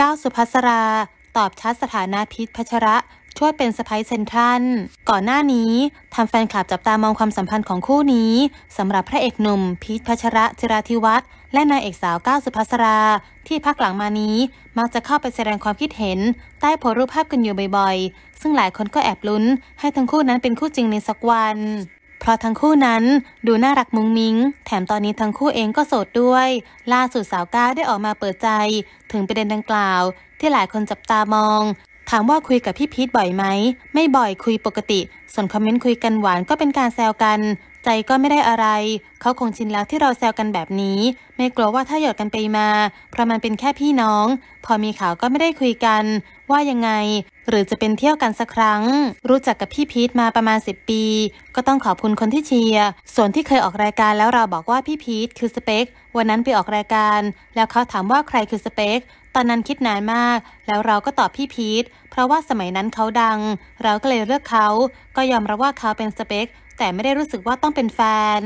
ก้าวสุภัสรา ตอบชัดสถานะพิษพัชระ ช่วยเป็นสไปซ์เซนทรัลก่อนหน้านี้ทำแฟนคลับจับตามองความสัมพันธ์ของคู่นี้สำหรับพระเอกหนุ่มพีทพัชระ จิราธิวัฒน์และนายเอกสาวก้าวสุภัสรา ที่พักหลังมานี้มักจะเข้าไปแสดงความคิดเห็น ใต้โพรูปภาพกันอยู่บ่อยๆ ซึ่งหลายคนก็แอบลุ้น ให้ทั้งคู่นั้นเป็นคู่จริงในสักวันราะทั้งคู่นั้นดูน่ารักมุ้งมิงแถมตอนนี้ทั้งคู่เองก็โสดด้วย ล่าสุดสาวก้าได้ออกมาเปิดใจ ถึงประเด็นดังกล่าวที่หลายคนจับตามอง ถามว่าคุยกับพี่พีทบ่อยไหม ไม่บ่อยคุยปกติ ส่วนคอมเมนต์คุยกันหวานก็เป็นการแซวกันใจก็ไม่ได้อะไร เขาคงชินแล้วที่เราแซวกันแบบนี้ ไม่กลัวว่าถ้าหยอดกันไปมาเพราะมันเป็นแค่พี่น้อง พอมีข่าวก็ไม่ได้คุยกัน ว่ายังไง หรือจะเป็นเที่ยวกันสักครั้ง รู้จักกับพี่พีทมาประมาณ10 ปี ก็ต้องขอบคุณคนที่เชียร์ ส่วนที่เคยออกรายการแล้วเราบอกว่าพี่พีทคือสเปควันนั้นไปออกรายการ แล้วเขาถามว่าใครคือสเปคตอนนั้นคิดนานมาก แล้วเราก็ตอบพี่พีทราะว่าสมัยนั้นเขาดัง เราก็เลยเลือกเขา ก็ยอมรับว่าเขาเป็นสเปค แต่ไม่ได้รู้สึกว่าต้องเป็นแฟน